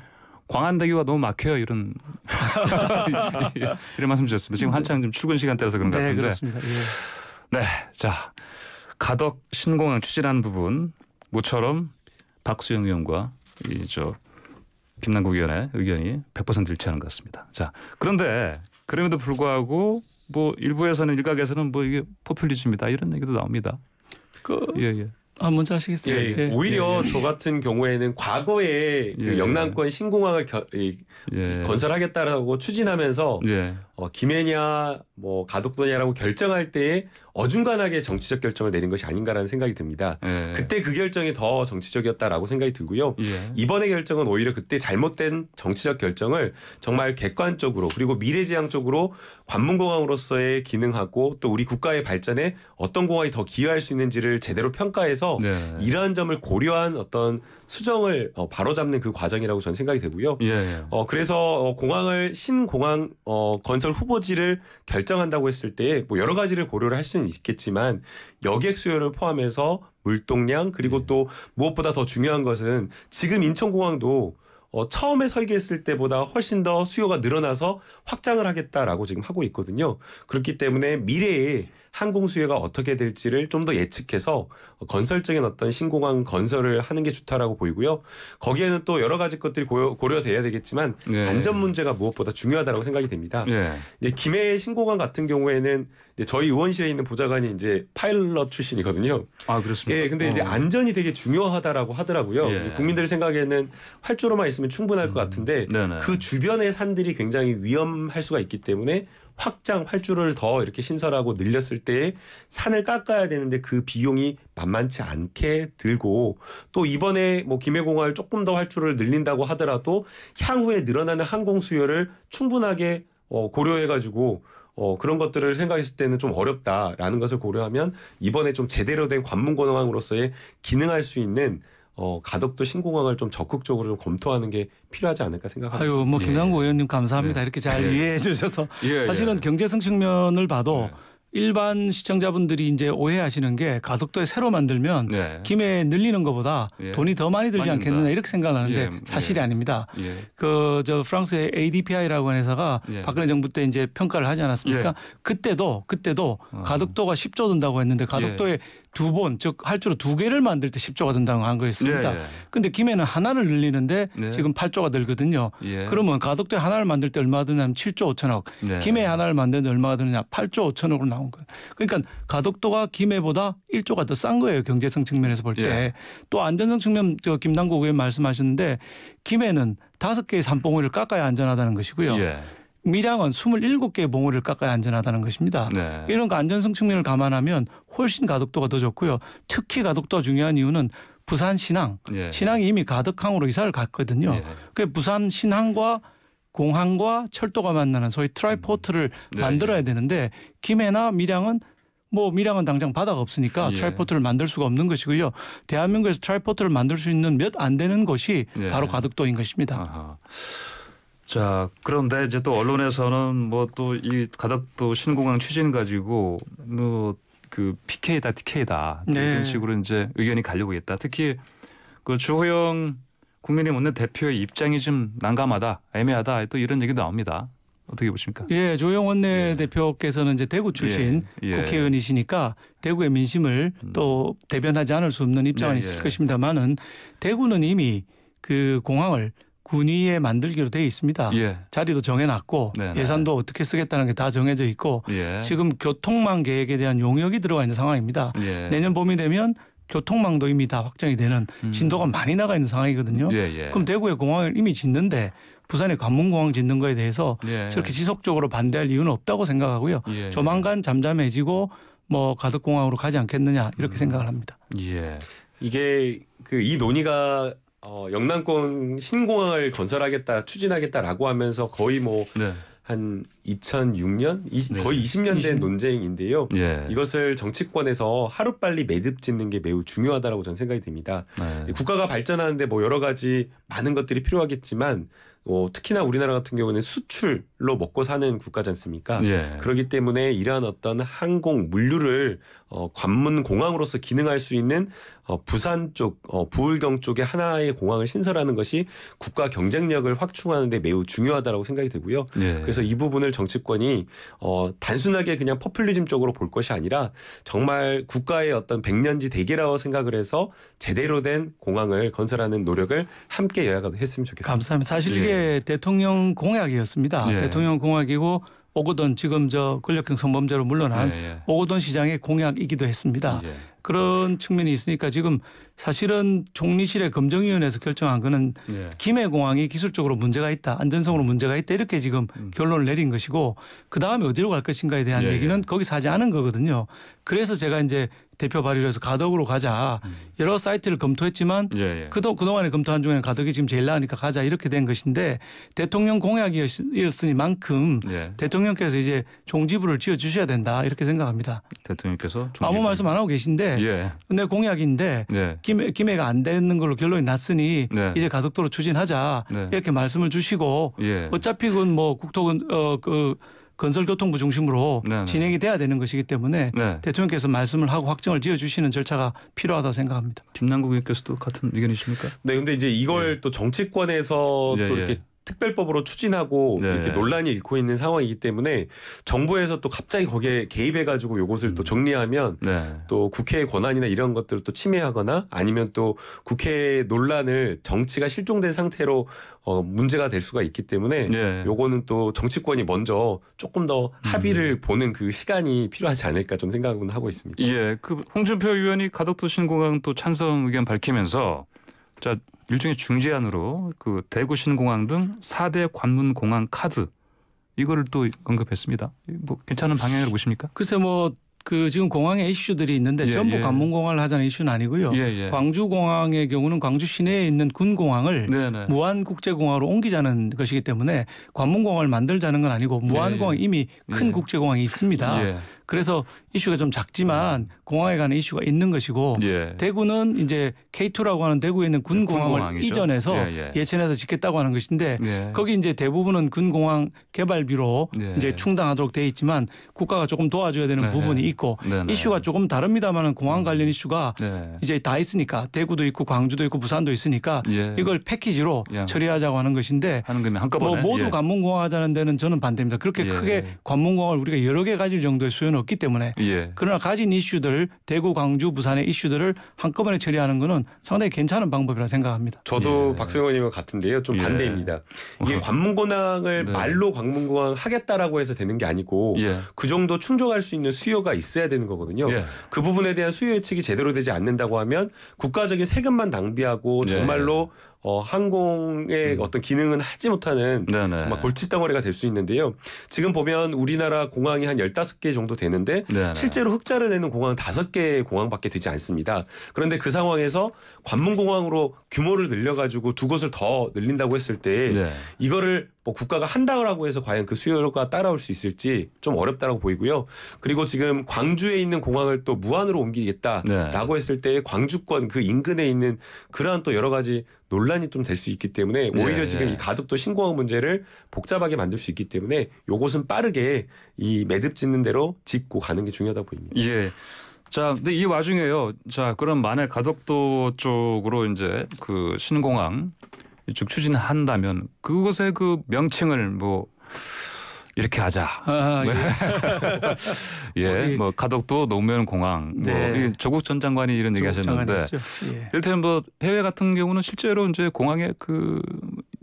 광안대교가 너무 막혀요 이런 이런 말씀 주셨습니다. 지금 한창 좀 출근 시간대라서 그런 것 네, 같은데. 네, 그렇습니다. 예. 네, 자 가덕 신공항 추진한 부분 모처럼 박수영 의원과 이저 김남국 의원의 의견이 100% 일치하는 것 같습니다. 자 그런데 그럼에도 불구하고 뭐 일부에서는 일각에서는 뭐 이게 포퓰리즘이다 이런 얘기도 나옵니다. 그 예, 예. 아 먼저 하시겠어요? 예, 예. 오히려 예, 예. 저 같은 경우에는 과거에 그 예. 영남권 신공항을 겨, 이, 건설하겠다라고 추진하면서 어, 김해냐 뭐 가덕도냐라고 결정할 때에 어중간하게 정치적 결정을 내린 것이 아닌가라는 생각이 듭니다. 예. 그때 그 결정이 더 정치적이었다라고 생각이 들고요. 예. 이번의 결정은 오히려 그때 잘못된 정치적 결정을 정말 객관적으로 그리고 미래지향적으로 관문공항으로서의 기능하고 또 우리 국가의 발전에 어떤 공항이 더 기여할 수 있는지를 제대로 평가해서 예. 이러한 점을 고려한 어떤 수정을 어, 바로잡는 그 과정이라고 저는 생각이 되고요. 예, 예. 어, 그래서 어, 공항을 신공항 어, 건설 대선 후보지를 결정한다고 했을 때 뭐 여러 가지를 고려를 할 수는 있겠지만 여객 수요를 포함해서 물동량 그리고 음. 또 무엇보다 더 중요한 것은 지금 인천공항도 어, 처음에 설계했을 때보다 훨씬 더 수요가 늘어나서 확장을 하겠다라고 지금 하고 있거든요. 그렇기 때문에 미래에 항공 수요가 어떻게 될지를 좀 더 예측해서 건설적인 어떤 신공항 건설을 하는 게 좋다라고 보이고요. 거기에는 또 여러 가지 것들이 고려, 돼야 되겠지만 네. 안전 문제가 무엇보다 중요하다고 생각이 됩니다. 네. 김해 신공항 같은 경우에는 저희 의원실에 있는 보좌관이 이제 파일럿 출신이거든요. 아 그렇습니다. 예, 근데 어. 이제 안전이 되게 중요하다라고 하더라고요. 예. 국민들 생각에는 활주로만 있으면 충분할 음. 것 같은데 네네. 그 주변의 산들이 굉장히 위험할 수가 있기 때문에 확장 활주를 더 이렇게 신설하고 늘렸을 때 산을 깎아야 되는데 그 비용이 만만치 않게 들고 또 이번에 뭐 김해공항을 조금 더 활주를 늘린다고 하더라도 향후에 늘어나는 항공 수요를 충분하게 어, 고려해가지고 어, 그런 것들을 생각했을 때는 좀 어렵다라는 것을 고려하면 이번에 좀 제대로 된 관문공항으로서의 기능할 수 있는 어, 가덕도 신공항을 좀 적극적으로 좀 검토하는 게 필요하지 않을까 생각합니다. 아유, 뭐 김남국 예. 의원님 감사합니다. 예. 이렇게 잘 예. 이해해 주셔서 예, 사실은 예. 경제성 측면을 봐도 예. 일반 시청자분들이 이제 오해하시는 게 가덕도에 새로 만들면 네. 김해 늘리는 것보다 예. 돈이 더 많이 들지 맞는 않겠느냐 이렇게 생각하는데 예. 사실이 예. 아닙니다. 그 저 프랑스의 ADPI라고 하는 회사가 박근혜 정부 때 이제 평가를 하지 않았습니까? 그때도 그때도 어. 가덕도가 10조 든다고 했는데 가덕도에 두 번, 즉 할조로 두 개를 만들 때 10조가 든다고 한 거였습니다. 예, 예. 근데 김해는 하나를 늘리는데 네. 예. 지금 8조가 들거든요. 그러면 가덕도에 하나를 만들 때 얼마 드냐면 7조 5천억, 김해 하나를 만드는데 얼마 드느냐 8조 5천억으로 나온 거예요. 그러니까 가덕도가 김해보다 1조가 더 싼 거예요. 경제성 측면에서 볼 때. 예. 또 안전성 측면 저 김남국 의원 말씀하셨는데 김해는 다섯 개의 산봉우리를 깎아야 안전하다는 것이고요. 예. 미량은 27개의 봉우리를 깎아야 안전하다는 것입니다. 네. 이런 거 그 안전성 측면을 감안하면 훨씬 가덕도가 더 좋고요. 특히 가덕도가 중요한 이유는 부산 신항, 예. 신항이 이미 가덕항으로 이사를 갔거든요. 예. 그 부산 신항과 공항과 철도가 만나는 소위 트라이포트를 음. 네. 만들어야 되는데 김해나 밀양은 뭐 밀양은 당장 바다가 없으니까 예. 트라이포트를 만들 수가 없는 것이고요. 대한민국에서 트라이포트를 만들 수 있는 몇 안 되는 곳이 예. 바로 가덕도인 것입니다. 아하. 자 그런데 이제 또 언론에서는 뭐 또 이 가덕도 신공항 추진 가지고 뭐 그 PK다 TK다 네. 이런 식으로 이제 의견이 갈리고 있다. 특히 그 주호영 국민의 원내 대표의 입장이 좀 난감하다, 애매하다 또 이런 얘기 나옵니다. 어떻게 보십니까? 예, 조영 원내 예. 대표께서는 이제 대구 예, 출신 예. 예. 국회의원이시니까 대구의 민심을 음. 또 대변하지 않을 수 없는 입장은 예, 예. 있을 것입니다만은 대구는 이미 그 공항을 군위에 만들기로 돼 있습니다. 예. 자리도 정해놨고 네네. 네. 예산도 어떻게 쓰겠다는 게 다 정해져 있고 예. 지금 교통망 계획에 대한 용역이 들어가 있는 상황입니다. 예. 내년 봄이 되면 교통망도 이미 다 확정이 되는 음. 진도가 많이 나가 있는 상황이거든요. 예, 예. 그럼 대구에 공항을 이미 짓는데 부산에 관문공항 짓는 거에 대해서 예. 저렇게 지속적으로 반대할 이유는 없다고 생각하고요. 조만간 잠잠해지고 뭐 가덕공항으로 가지 않겠느냐 이렇게 음. 생각을 합니다. 이게 그 이 논의가 어, 영남권 신공항을 건설하겠다, 추진하겠다라고 하면서 거의 뭐. 네. 한 2006년 네. 거의 20년 된 20... 논쟁인데요. 예. 이것을 정치권에서 하루빨리 매듭 짓는 게 매우 중요하다라고 저는 생각이 됩니다. 네. 국가가 발전하는데 뭐 여러 가지 많은 것들이 필요하겠지만 어, 특히나 우리나라 같은 경우는 수출로 먹고 사는 국가지 않습니까? 예. 그렇기 때문에 이러한 어떤 항공 물류를 어, 관문 공항으로서 기능할 수 있는 어, 부산 쪽 어, 부울경 쪽에 하나의 공항을 신설하는 것이 국가 경쟁력을 확충하는데 매우 중요하다라고 생각이 되고요. 예. 그래서 이 부분을 정치권이 어, 단순하게 그냥 퍼플리즘 쪽으로 볼 것이 아니라 정말 국가의 어떤 백년지 대계라고 생각을 해서 제대로 된 공항을 건설하는 노력을 함께 여야가 했으면 좋겠습니다. 감사합니다. 사실 이게 예. 대통령 공약이었습니다. 예. 대통령 공약이고 오고돈 지금 저 권력형 성범죄로 물러난 예, 예. 오고돈 시장의 공약이기도 했습니다. 예. 그런 측면이 있으니까 지금 사실은 총리실의 검정위원회에서 결정한 거는 예. 김해공항이 기술적으로 문제가 있다, 안전성으로 문제가 있다 이렇게 지금 음. 결론을 내린 것이고 그 다음에 어디로 갈 것인가에 대한 예, 예, 얘기는 거기서 하지 않은 거거든요. 그래서 제가 이제 대표 발의를 해서 가덕으로 가자 여러 사이트를 검토했지만 예, 예. 그도 그동안에 검토한 중에 가덕이 지금 제일 나으니까 가자 이렇게 된 것인데 대통령 공약이었으니만큼 예. 대통령께서 이제 종지부를 지어 주셔야 된다 이렇게 생각합니다. 대통령께서 종지부. 아무 말씀 안 하고 계신데 예. 근데 공약인데 예. 김해, 김해가 안 되는 걸로 결론이 났으니 네. 이제 가덕도로 추진하자 네. 이렇게 말씀을 주시고 예. 어차피 그건 뭐 국토군 어그 건설교통부 중심으로 네네. 네. 진행이 돼야 되는 것이기 때문에 네. 대통령께서 말씀을 하고 확정을 지어주시는 절차가 필요하다 생각합니다. 김남국 의원께서도 같은 의견이십니까? 네, 근데 이제 이걸 네. 또 정치권에서 예, 또 예. 이렇게 특별법으로 추진하고 네. 이렇게 논란이 일고 있는 상황이기 때문에 정부에서 또 갑자기 거기에 개입해 가지고 요것을 또 음. 정리하면 네. 또 국회의 권한이나 이런 것들을 또 침해하거나 아니면 또 국회 논란을 정치가 실종된 상태로 어 문제가 될 수가 있기 때문에 네. 요거는 또 정치권이 먼저 조금 더 합의를 음. 보는 그 시간이 필요하지 않을까 좀 생각은 하고 있습니다. 예. 그 홍준표 의원이 가덕도 신공항 또 찬성 의견 밝히면서 자, 일종의 중재안으로 그 대구 신공항 등 4대 관문 공항 카드 이거를 또 언급했습니다. 뭐 괜찮은 방향으로 보십니까? 글쎄 뭐 그 지금 공항에 이슈들이 있는데 예, 전부 예. 관문공항을 하자는 이슈는 아니고요. 예, 예. 광주공항의 경우는 광주 시내에 있는 군공항을 네, 네. 무한국제공항으로 옮기자는 것이기 때문에 관문공항을 만들자는 건 아니고 무한공항 네, 예. 이미 큰 예. 국제공항이 있습니다. 그래서 이슈가 좀 작지만 네. 공항에 가는 이슈가 있는 것이고 예. 대구는 이제 K2라고 하는 대구에 있는 군공항을 네, 이전해서 예, 예. 천에서 짓겠다고 하는 것인데 예. 거기 이제 대부분은 군공항 개발비로 예. 이제 충당하도록 돼 있지만 국가가 조금 도와줘야 되는 네. 네. 부분이 있고 네. 네. 이슈가 조금 다릅니다만은 공항 관련 음. 이슈가 이제 다 있으니까 대구도 있고 광주도 있고 부산도 있으니까 예. 이걸 패키지로 예. 처리하자고 하는 것인데 하는 뭐 모두 예. 관문공항 하자는 데는 저는 반대입니다. 그렇게 크게 관문공항을 우리가 여러 개 가질 정도의 수요는 없기 때문에 예. 그러나 가진 이슈들 대구, 광주, 부산의 이슈들을 한꺼번에 처리하는 것은 상당히 괜찮은 방법이라 생각합니다. 저도 예. 박수영원님과 같은데요. 좀 예. 반대입니다. 이게 관문권항을 네. 말로 관문권항 하겠다라고 해서 되는 게 아니고 예. 그 정도 충족할 수 있는 수요가 있어야 되는 거거든요. 예. 그 부분에 대한 수요 예측이 제대로 되지 않는다고 하면 국가적인 세금만 낭비하고 네. 정말로 어, 항공의 음. 어떤 기능은 하지 못하는 네네. 네. 정말 골칫덩어리가 될 수 있는데요. 지금 보면 우리나라 공항이 한 15개 정도 되는데 네네. 네. 실제로 흑자를 내는 공항은 5개 공항밖에 되지 않습니다. 그런데 그 상황에서 관문공항으로 규모를 늘려가지고 두 곳을 더 늘린다고 했을 때 네. 이거를 뭐 국가가 한다고 라 해서 과연 그 수요가 따라올 수 있을지 좀 어렵다라고 보이고요. 그리고 지금 광주에 있는 공항을 또무한으로 옮기겠다라고 네. 했을 때 광주권 그 인근에 있는 그러한 또 여러 가지 논란이 좀 될 수 있기 때문에 네. 오히려 네. 지금 이 가덕도 신공항 문제를 복잡하게 만들 수 있기 때문에 요것은 빠르게 이 매듭 짓는 대로 짓고 가는 게 중요하다 보입니다. 예. 자, 근데 이 와중에요. 자, 그럼 만약 가덕도 쪽으로 이제 그 신공항 쭉 추진한다면 그것의 그 명칭을 뭐 이렇게 하자. 아, 아 네. 예. 예, 어, 예. 뭐 가덕도 노무현 공항, 뭐 네. 뭐 조국 전 장관이 이런 얘기하셨는데, 일단 예. 뭐 해외 같은 경우는 실제로 이제 공항에 그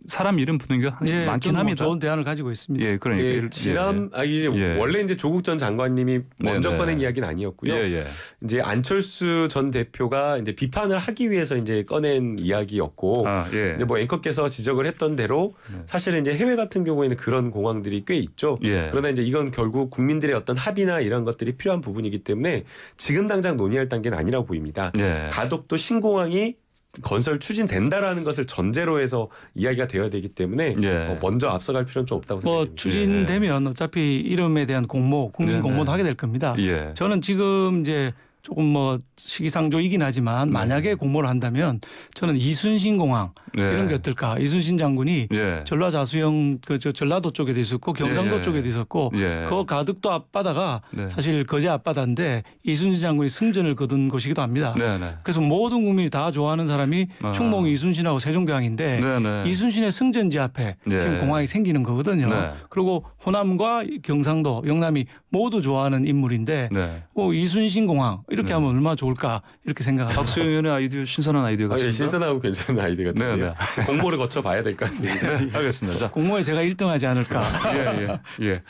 사람 이름 붙는 게 예, 많긴 뭐 합니다. 좋은 대안을 가지고 있습니다. 예, 그러니까 예, 지난 예, 예. 아 이제 예. 원래 이제 조국 전 장관님이 먼저 네, 꺼낸 네, 네. 이야기는 아니었고요. 예, 예. 이제 안철수 전 대표가 이제 비판을 하기 위해서 이제 꺼낸 이야기였고 아, 이제 뭐 앵커께서 지적을 했던 대로 사실은 이제 해외 같은 경우에는 그런 공항들이 꽤 있죠. 그러나 이제 이건 결국 국민들의 어떤 합의나 이런 것들이 필요한 부분이기 때문에 지금 당장 논의할 단계는 아니라고 보입니다. 가덕도 신공항이 건설 추진된다라는 것을 전제로 해서 이야기가 되어야 되기 때문에 예. 어, 먼저 앞서갈 필요는 좀 없다고 뭐 생각합니다. 추진되면 어차피 이름에 대한 공모, 국민 공모도 하게 될 겁니다. 예. 저는 지금 이제 조금 뭐 시기상조이긴 하지만 네. 만약에 공모를 한다면 저는 이순신 공항 네. 이런 게 어떨까? 이순신 장군이 예. 전라자수영그저 전라도 쪽에도 있었고 경상도 예. 쪽에도 있었고 예. 그가득도 앞바다가 네. 사실 거제 앞바다인데 이순신 장군이 승전을 거둔 곳이기도 합니다. 네, 그래서 모든 국민이 다 좋아하는 사람이 아. 충몽 이순신하고 세종대왕인데 이순신의 승전지 앞에 예. 지금 공항이 생기는 거거든요. 그리고 호남과 경상도, 영남이 모두 좋아하는 인물인데 뭐 이순신 공항 이렇게 네. 하면 얼마나 좋을까 이렇게 생각합니다. 박수현의 아이디어 신선한 아이디어 같습니다. 아, 예, 신선하고 괜찮은 아이디어 같은데요. 네, 네. 공모를 거쳐 봐야 될 것 같습니다. 네. 알겠습니다. 자. 공모에 제가 1등하지 않을까. 예, 예, 예.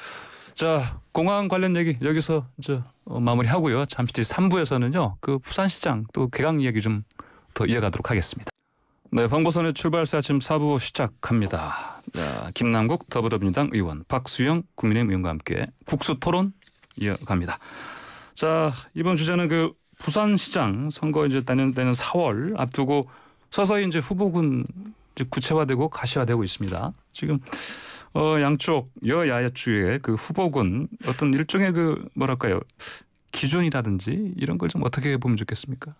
자 공항 관련 얘기 여기서 이 어, 마무리하고요. 잠시 뒤 3부에서는요. 그 부산시장 또 개강 이야기 좀 더 이어가도록 하겠습니다. 네, 방보선의 출발사 아침 4부 시작합니다. 자, 김남국 더불어민주당 의원 박수영 국민의힘 의원과 함께 국수토론 이어갑니다. 자 이번 주제는 그 부산시장 선거 이제 내년되는 4월 앞두고 서서히 이제 후보군 이제 구체화되고 가시화되고 있습니다. 지금 어 양쪽 여야 주의 그 후보군 어떤 일종의 그 뭐랄까요 기준이라든지 이런 걸 좀 어떻게 보면 좋겠습니까?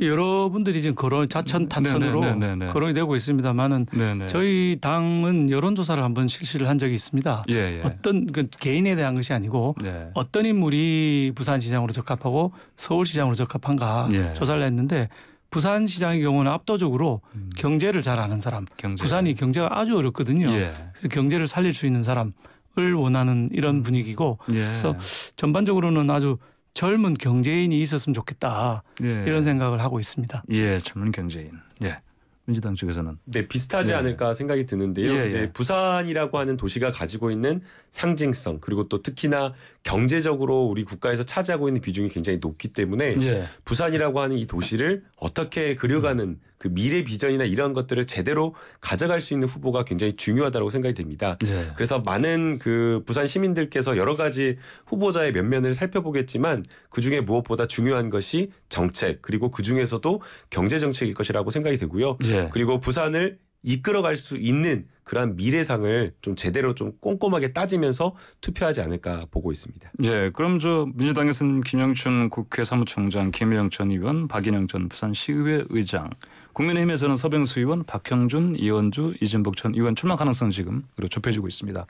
여러분들이 지금 거론 자천 타천으로 거론이 되고 있습니다만은 네, 네. 저희 당은 여론조사를 한번 실시를 한 적이 있습니다. 예예. 예. 어떤 그 개인에 대한 것이 아니고 예. 어떤 인물이 부산시장으로 적합하고 서울시장으로 적합한가 예. 조사를 했는데 부산시장의 경우는 압도적으로 음. 경제를 잘 아는 사람. 경제. 부산이 경제가 아주 어렵거든요. 예. 그래서 경제를 살릴 수 있는 사람을 원하는 이런 음. 분위기고 예. 그래서 전반적으로는 아주 젊은 경제인이 있었으면 좋겠다 예. 이런 생각을 하고 있습니다. 예, 젊은 경제인. 예. 민주당 측에서는네 비슷하지 예. 않을까 생각이 드는데요. 예, 이제 예. 부산이라고 하는 도시가 가지고 있는 상징성 그리고 또 특히나 경제적으로 우리 국가에서 차지하고 있는 비중이 굉장히 높기 때문에 예. 부산이라고 하는 이 도시를 어떻게 그려가는 음. 그 미래 비전이나 이런 것들을 제대로 가져갈 수 있는 후보가 굉장히 중요하다고 생각이 됩니다. 네. 그래서 많은 그 부산 시민들께서 여러 가지 후보자의 면면을 살펴보겠지만 그 중에 무엇보다 중요한 것이 정책 그리고 그 중에서도 경제 정책일 것이라고 생각이 되고요. 네. 그리고 부산을 이끌어갈 수 있는 그러한 미래상을 좀 제대로 좀 꼼꼼하게 따지면서 투표하지 않을까 보고 있습니다. 예, 그럼 저 민주당에서는 김영춘 국회 사무총장, 김영전 의원, 박인영 전 부산시의회 의장, 국민의힘에서는 서병수 의원, 박형준, 이원주, 이진복 전 의원 출마 가능성 지금 그리고 좁혀지고 있습니다.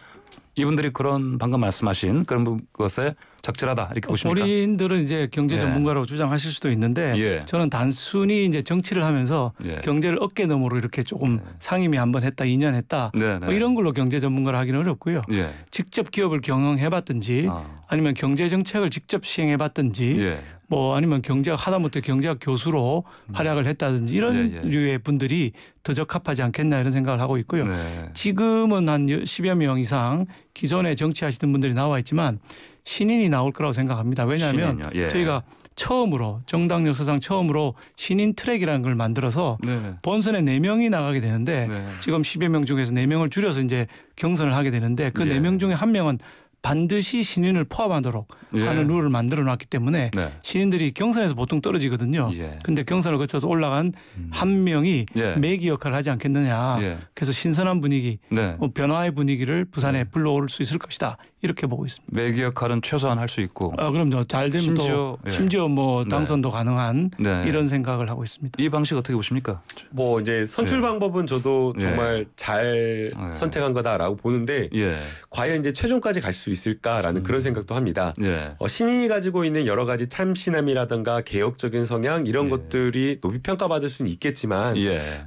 이분들이 그런 방금 말씀하신 그런 것에 적절하다 이렇게 보십니까? 본인들은 이제 경제 네. 전문가라고 예. 주장하실 수도 있는데 예. 저는 단순히 이제 정치를 하면서 예. 경제를 어깨너머로 이렇게 조금 네. 상임위 한번 했다, 2년 했다 네, 네. 뭐 이런 걸로 경제 전문가를 하기는 어렵고요. 예. 직접 기업을 경영해봤든지 아. 니면 경제 정책을 직접 시행해봤든지 예. 뭐 아니면 경제학 하다못해 경제학 교수로 음. 활약을 했다든지 이런 예, 예. 류의 분들이 더 적합하지 않겠나 이런 생각을 하고 있고요. 네. 지금은 한 10여 명 이상 기존에 정치하시던 분들이 나와 있지만 신인이 나올 거라고 생각합니다. 왜냐하면 예. 저희가 처음으로 정당 역사상 처음으로 신인 트랙이라는 걸 만들어서 네. 본선에 4명이 나가게 되는데 네. 지금 10여 명 중에서 4명을 줄여서 이제 경선을 하게 되는데 그 네. 4명 예. 중에 한 명은 반드시 신인을 포함하도록 예. 하는 룰을 만들어 놨기 때문에 네. 신인들이 경선에서 보통 떨어지거든요. 예. 근데 경선을 거쳐서 올라간 음. 한 명이 예. 매기 역할을 하지 않겠느냐. 예. 그래서 신선한 분위기, 네. 뭐 변화의 분위기를 부산에 네. 불러올 수 있을 것이다. 이렇게 보고 있습니다. 매기 역할은 최소한 할 수 있고. 아, 그럼요. 잘 되면 심지어, 또 예. 심지어 뭐 네. 당선도 네. 가능한 네. 이런 생각을 하고 있습니다. 이 방식 어떻게 보십니까? 뭐 이제 선출 예. 방법은 저도 예. 정말 예. 잘 선택한 거다라고 보는데 예. 과연 이제 최종까지 갈 수 있을까라는 음. 그런 생각도 합니다. 예. 어, 신인이 가지고 있는 여러 가지 참신함이라든가 개혁적인 성향 이런 것들이 높이 평가받을 수는 있겠지만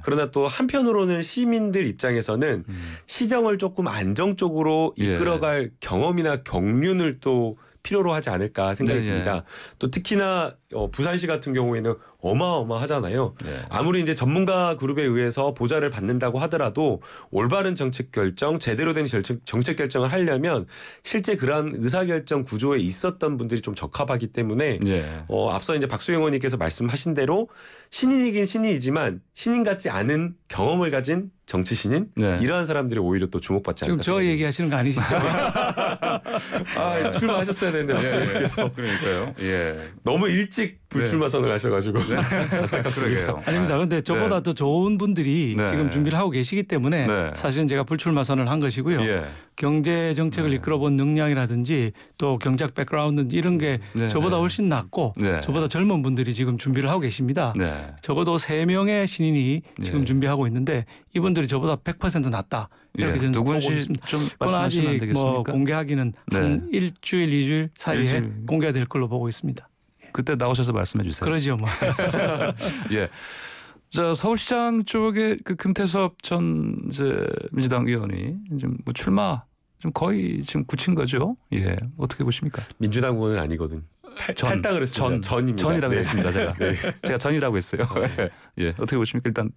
그러나 또 한편으로는 시민들 입장에서는 음. 시정을 조금 안정적으로 이끌어갈 경험 경험이나 경륜을 또 필요로 하지 않을까 생각이 네네. 네. 듭니다. 또 특히나 어, 부산시 같은 경우에는 어마어마하잖아요. 네. 아무리 이제 전문가 그룹에 의해서 보좌를 받는다고 하더라도 올바른 정책 결정, 제대로 된정 정책 결정을 하려면 실제 그러한 의사결정 구조에 있었던 분들이 좀 적합하기 때문에 네. 어, 앞서 이제 박수영 의원님께서 말씀하신 대로 신인이긴 신인이지만 신인 같지 않은 경험을 가진 정치 신인 네. 이러한 사람들이 오히려 또 주목받지 않을까. 지금 저니다 얘기하시는 거 아니시죠? 아, 네. 출마하셨어야 되는데 대통 네, 예, 네. 그러니까요. 예. 너무 일찍 불출마 선을 하셔가지고 네. 안타깝습니다. 아닙니다. 근데 아, 저보다 네. 더 좋은 분들이 지금 준비를 하고 계시기 때문에 사실은 제가 불출마 선을 한 것이고요. 예. 경제 정책을 네. 이끌어본 능량이라든지 또 경제학 백그라운드 이런 게 네. 저보다 훨씬 낫고 네. 저보다 젊은 분들이 지금 준비를 하고 계십니다. 네. 적어도 세명의 신인이 네. 지금 준비하고 있는데 이분들이 저보다 100% 낫다. 이렇게 예. 저는 보고 있습니다. 좀 그건 아직 뭐 공개하기는 네. 한 일주일, 이주일 사이에 일주일. 공개가 될 걸로 보고 있습니다. 그때 나오셔서 말씀해 주세요. 그러죠, 뭐. 예. 자 서울시장 쪽에 그 금태섭 전 이제 민주당 의원이 지금 뭐 출마 지금 거의 지금 굳힌 거죠. 예. 어떻게 보십니까? 민주당 의원은 아니거든. 탈, 당탈 그랬어요. 전, 전입니다. 전이라고 네. 했습니다. 제가. 네. 제가 전이라고 했어요. 네. 예. 어떻게 보십니까? 일단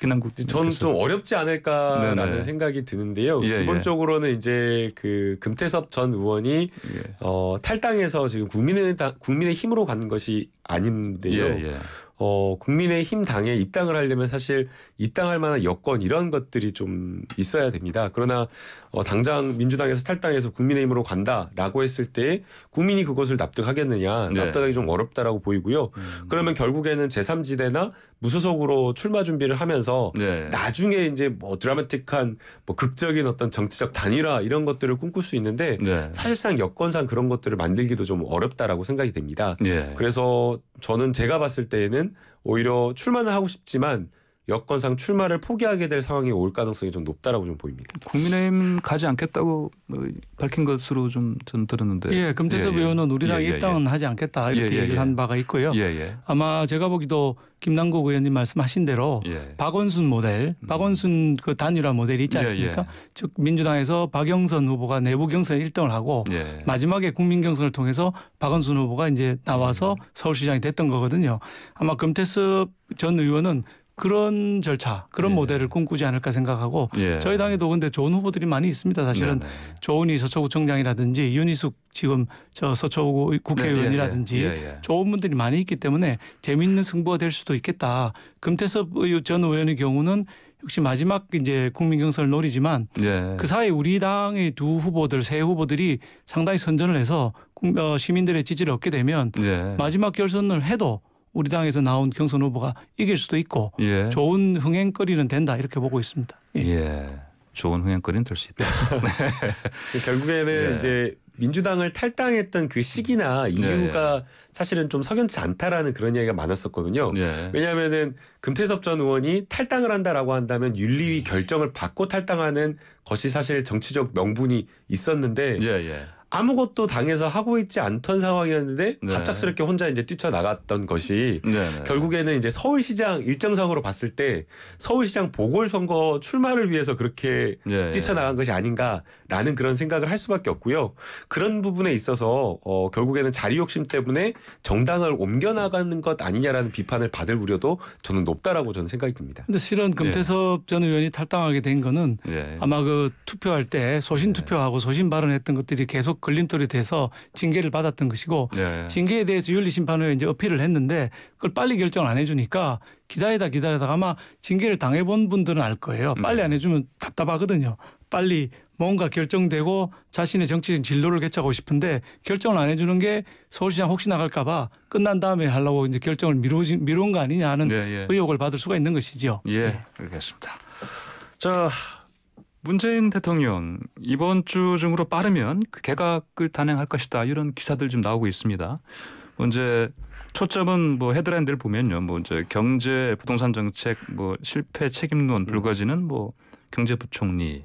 비난국 전좀 어렵지 않을까라는 네네. 네. 생각이 드는데요. 예, 예. 기본적으로는 예. 이제 그 금태섭 전 의원이 예. 어, 탈당해서 지금 국민의 국민의 힘으로 가는 것이 아닌데요. 예, 예. 어, 국민의힘 당에 입당을 하려면 사실 입당할 만한 여건 이런 것들이 좀 있어야 됩니다. 그러나 어, 당장 민주당에서 탈당해서 국민의힘으로 간다라고 했을 때 국민이 그것을 납득하겠느냐 네. 납득하기 좀 어렵다라고 보이고요. 음. 그러면 결국에는 제3지대나 무소속으로 출마 준비를 하면서 네. 나중에 이제 뭐 드라마틱한 뭐 극적인 어떤 정치적 단일화 이런 것들을 꿈꿀 수 있는데 네. 사실상 여건상 그런 것들을 만들기도 좀 어렵다라고 생각이 됩니다. 예. 그래서 저는 제가 봤을 때에는 오히려 출마는 하고 싶지만 여건상 출마를 포기하게 될 상황이 올 가능성이 좀 높다라고 좀 보입니다. 국민의힘 가지 않겠다고 뭐 밝힌 것으로 좀 전 들었는데. 예, 금태섭 예, 예. 의원은 우리랑 예, 예, 예. 일당은 예, 하지 않겠다 이렇게 얘기를 한 바가 있고요. 아마 제가 보기도 김남국 의원님 말씀하신 대로 박원순 모델, 음. 박원순 그 단일화 모델이 있지 않습니까? 즉 민주당에서 박영선 후보가 내부 경선 1등을 하고 마지막에 국민 경선을 통해서 박원순 후보가 이제 나와서 음. 서울시장이 됐던 거거든요. 아마 금태섭 전 의원은 그런 절차, 그런 예. 모델을 꿈꾸지 않을까 생각하고 예. 저희 당에도 근데 좋은 후보들이 많이 있습니다. 사실은 네네. 조은희 네. 서초구청장이라든지 윤희숙 지금 저 서초구 국회의원이라든지 네네. 예, 예. 예, 좋은 분들이 많이 있기 때문에 재미있는 승부가 될 수도 있겠다. 금태섭 전 의원의 경우는 역시 마지막 이제 국민 경선을 노리지만 예. 그 사이 우리 당의 두 후보들 세 후보들이 상당히 선전을 해서 어, 시민들의 지지를 얻게 되면 예. 마지막 결선을 해도 우리 당에서 나온 경선 후보가 이길 수도 있고 예. 좋은 흥행거리는 된다 이렇게 보고 있습니다. 예. 예. 좋은 흥행거리는 될 수 있다. 네. 결국에는 예. 이제 민주당을 탈당했던 그 시기나 음. 이유가 예, 예. 사실은 좀 석연치 않다라는 그런 이야기가 많았었거든요. 예. 왜냐하면은 금태섭 전 의원이 탈당을 한다라고 한다면 윤리위 결정을 받고 탈당하는 것이 사실 정치적 명분이 있었는데 아무것도 당에서 하고 있지 않던 상황이었는데 네. 갑작스럽게 혼자 이제 뛰쳐나갔던 것이 네, 네 결국에는 이제 서울시장 일정상으로 봤을 때 서울시장 보궐선거 출마를 위해서 그렇게 네. 뛰쳐나간 것이 아닌가라는 그런 생각을 할 수밖에 없고요. 그런 부분에 있어서 어, 결국에는 자리 욕심 때문에 정당을 옮겨나가는 것 아니냐라는 비판을 받을 우려도 저는 높다라고 저는 생각이 듭니다. 근데 실은 금태섭 네. 전 의원이 탈당하게 된 거는 예. 아마 그 투표할 때 소신 투표하고 소신 발언했던 것들이 계속 걸림돌이 돼서 징계를 받았던 것이고 예. 징계에 대해서 윤리 심판회에 이제 어필을 했는데 그걸 빨리 결정 을안 해주니까 기다리다 기다리다가 아마 징계를 당해본 분들은 알 거예요. 빨리 네. 안 해주면 답답하거든요. 빨리 뭔가 결정되고 자신의 정치적 진로를 개척하고 싶은데 결정을 안 해주는 게 서울시장 혹시 나갈까봐 끝난 다음에 하려고 이제 결정을 미루지, 미룬 거 아니냐 하는 예, 네, 예. 의혹을 받을 수가 있는 것이지요. 예, 네. 알겠습니다. 자, 문재인 대통령 이번 주 중으로 빠르면 개각을 단행할 것이다 이런 기사들 좀 나오고 있습니다. 뭐 이제 초점은 뭐 헤드라인들 보면요, 뭐 이제 경제 부동산 정책 뭐 실패 책임론 불거지는 뭐 경제부총리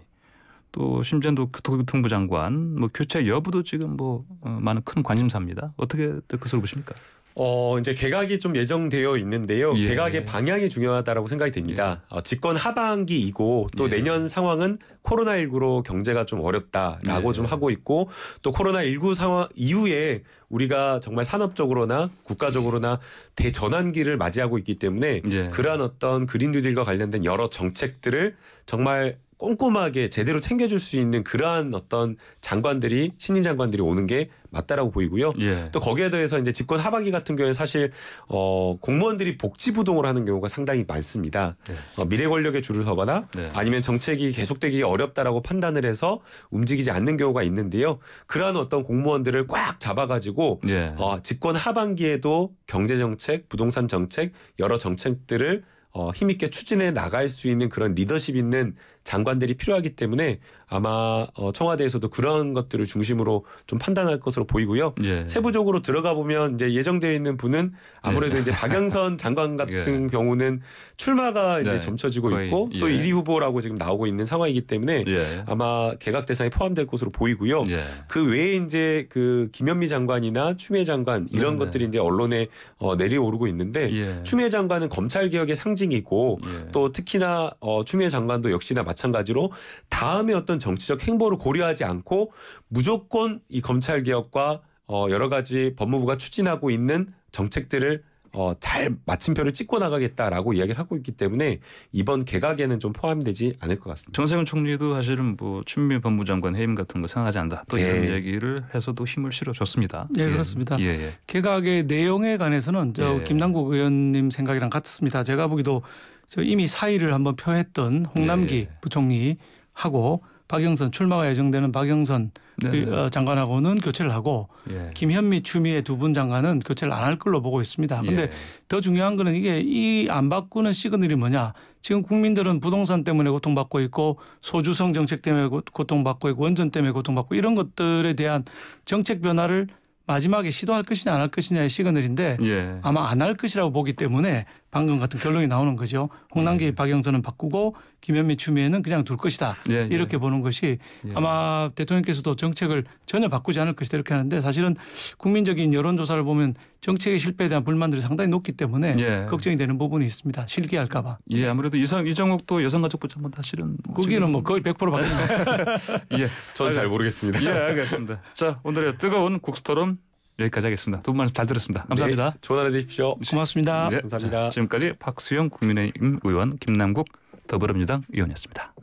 또 심지어는 교통부 장관 뭐 교체 여부도 지금 뭐 어, 많은 큰 관심사입니다. 어떻게 그것을 보십니까? 어 이제 개각이 좀 예정되어 있는데요. 예. 개각의 방향이 중요하다라고 생각이 됩니다. 예. 어, 집권 하반기이고 또 예. 내년 상황은 코로나19로 경제가 좀 어렵다라고 네. 좀 하고 있고 또 코로나19 상황 이후에 우리가 정말 산업적으로나 국가적으로나 대전환기를 맞이하고 있기 때문에 예. 그러한 어떤 그린 뉴딜과 관련된 여러 정책들을 정말 꼼꼼하게 제대로 챙겨줄 수 있는 그러한 어떤 장관들이 신임 장관들이 오는 게 맞다라고 보이고요. 예. 또 거기에 더해서 이제 집권 하반기 같은 경우에 사실 어 공무원들이 복지 부동을 하는 경우가 상당히 많습니다. 네. 어, 미래 권력에 줄을 서거나 네. 아니면 정책이 계속되기 어렵다라고 판단을 해서 움직이지 않는 경우가 있는데요. 그러한 어떤 공무원들을 꽉 잡아가지고 예. 어, 집권 하반기에도 경제 정책, 부동산 정책 여러 정책들을 어, 힘있게 추진해 나갈 수 있는 그런 리더십 있는 장관들이 필요하기 때문에 아마 어, 청와대에서도 그런 것들을 중심으로 좀 판단할 것으로 보이고요. 예. 세부적으로 들어가 보면 이제 예정되어 있는 분은 아무래도 예. 이제 박영선 장관 예. 같은 예. 경우는 출마가 이제 네. 점쳐지고 있고 또 1위 예. 후보라고 지금 나오고 있는 상황이기 때문에 예. 아마 개각 대상에 포함될 것으로 보이고요. 그 외에 이제 그 김현미 장관이나 추미애 장관 이런 네. 것들이 이제 언론에 어, 내려오르고 있는데 추미애 장관은 검찰 개혁의 상징이고 또 특히나 어, 추미애 장관도 역시나 마찬가지로 다음에 어떤 정치적 행보를 고려하지 않고 무조건 이 검찰 개혁과 어, 여러 가지 법무부가 추진하고 있는 정책들을 어, 잘 마침표를 찍고 나가겠다라고 이야기를 하고 있기 때문에 이번 개각에는 좀 포함되지 않을 것 같습니다. 정세균 총리도 사실은 뭐 추미애 법무장관 해임 같은 거 생각하지 않다. 또 네. 이런 얘기를 해서도 힘을 실어줬습니다. 네 예. 그렇습니다. 예, 예. 개각의 내용에 관해서는 저 예. 김남국 의원님 생각이랑 같습니다. 제가 보기도 저 이미 사의를 한번 표했던 홍남기 네. 부총리하고 박영선 출마가 예정되는 박영선 그 장관하고는 교체를 하고 예. 김현미 추미애 두 분 장관은 교체를 안 할 걸로 보고 있습니다. 근데 예. 더 중요한 거는 이게 이 안 바꾸는 시그널이 뭐냐? 지금 국민들은 부동산 때문에 고통받고 있고 소주성 정책 때문에 고통받고 있고 원전 때문에 고통받고 이런 것들에 대한 정책 변화를 마지막에 시도할 것이냐 안 할 것이냐의 시그널인데 예. 아마 안 할 것이라고 보기 때문에 방금 같은 결론이 나오는 거죠. 홍남기 네. 박영선은 바꾸고 김현미 추미애는 그냥 둘 것이다. 네, 이렇게 네. 보는 것이 예. 아마 대통령께서도 정책을 전혀 바꾸지 않을 것이다 이렇게 하는데 사실은 국민적인 여론조사를 보면 정책의 실패에 대한 불만들이 상당히 높기 때문에 예. 걱정이 되는 부분이 있습니다. 실기할까 봐. 예, 아무래도 이상 이정욱도 여성가족부전관 사실은 뭐 거기는 뭐 거의 100% 바뀌는 같아요 예, 저는 잘 모르겠습니다. 예, 알겠습니다. 자, 오늘의 뜨거운 국수토론 여기까지 하겠습니다. 두 분 말씀 잘 들었습니다. 네, 감사합니다. 네, 좋은 하루 되십시오. 고맙습니다. 네, 감사합니다. 자, 지금까지 박수영 국민의힘 의원 김남국 더불어민주당 의원이었습니다.